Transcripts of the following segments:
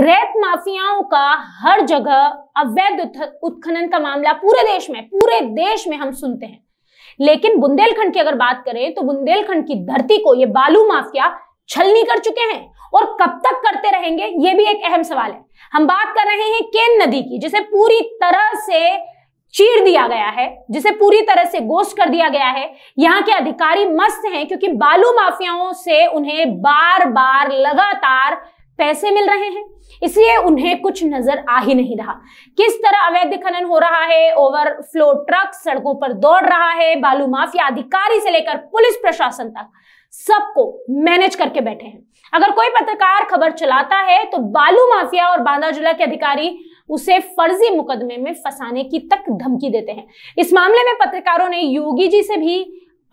रेत माफियाओं का हर जगह अवैध उत्खनन का मामला पूरे देश में पूरे देश में हम सुनते हैं लेकिन बुंदेलखंड की अगर बात करें तो बुंदेलखंड की धरती को ये बालू माफिया छलनी कर चुके हैं और कब तक करते रहेंगे ये भी एक अहम सवाल है हम बात कर रहे हैं केन नदी की जिसे पूरी तरह से चीर दिया गया है जिसे पूरी तरह से गोश्त कर दिया गया है यहाँ के अधिकारी मस्त हैं क्योंकि बालू माफियाओं से उन्हें बार बार लगातार पैसे मिल रहे हैं इसलिए उन्हें कुछ नजर आ ही नहीं रहा किस तरह अवैध खनन हो रहा है ओवरफ्लो ट्रक सड़कों पर दौड़ रहा है बालू माफिया अधिकारी से लेकर पुलिस प्रशासन तक सबको मैनेज करके बैठे हैं अगर कोई पत्रकार खबर चलाता है तो बालू माफिया और बांदा जिला के अधिकारी उसे फर्जी मुकदमे में फंसाने की तक धमकी देते हैं इस मामले में पत्रकारों ने योगी जी से भी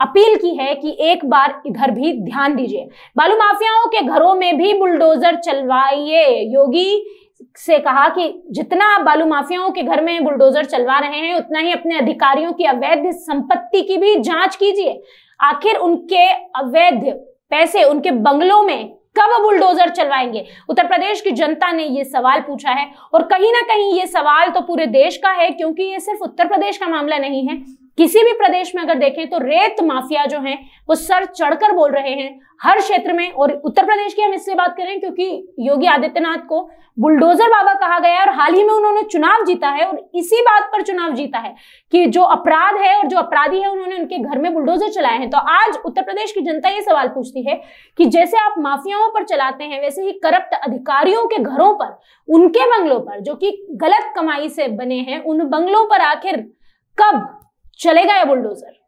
अपील की है कि एक बार इधर भी ध्यान दीजिए बालू माफियाओं के घरों में भी बुलडोजर चलवाइए योगी से कहा कि जितना आप बालू माफियाओं के घर में बुलडोजर चलवा रहे हैं उतना ही अपने अधिकारियों की अवैध संपत्ति की भी जांच कीजिए आखिर उनके अवैध पैसे उनके बंगलों में कब बुलडोजर चलवाएंगे उत्तर प्रदेश की जनता ने ये सवाल पूछा है और कहीं ना कहीं ये सवाल तो पूरे देश का है क्योंकि ये सिर्फ उत्तर प्रदेश का मामला नहीं है किसी भी प्रदेश में अगर देखें तो रेत माफिया जो है वो सर चढ़कर बोल रहे हैं हर क्षेत्र में और उत्तर प्रदेश की हम इसलिए बात करें क्योंकि योगी आदित्यनाथ को बुलडोजर बाबा कहा गया है और हाल ही में उन्होंने चुनाव जीता है और इसी बात पर चुनाव जीता है कि जो अपराध है और जो अपराधी है उन्होंने उनके घर में बुलडोजर चलाए हैं तो आज उत्तर प्रदेश की जनता ये सवाल पूछती है कि जैसे आप माफियाओं पर चलाते हैं वैसे ही करप्ट अधिकारियों के घरों पर उनके बंगलों पर जो कि गलत कमाई से बने हैं उन बंगलों पर आखिर कब चलेगा या बुलडोजर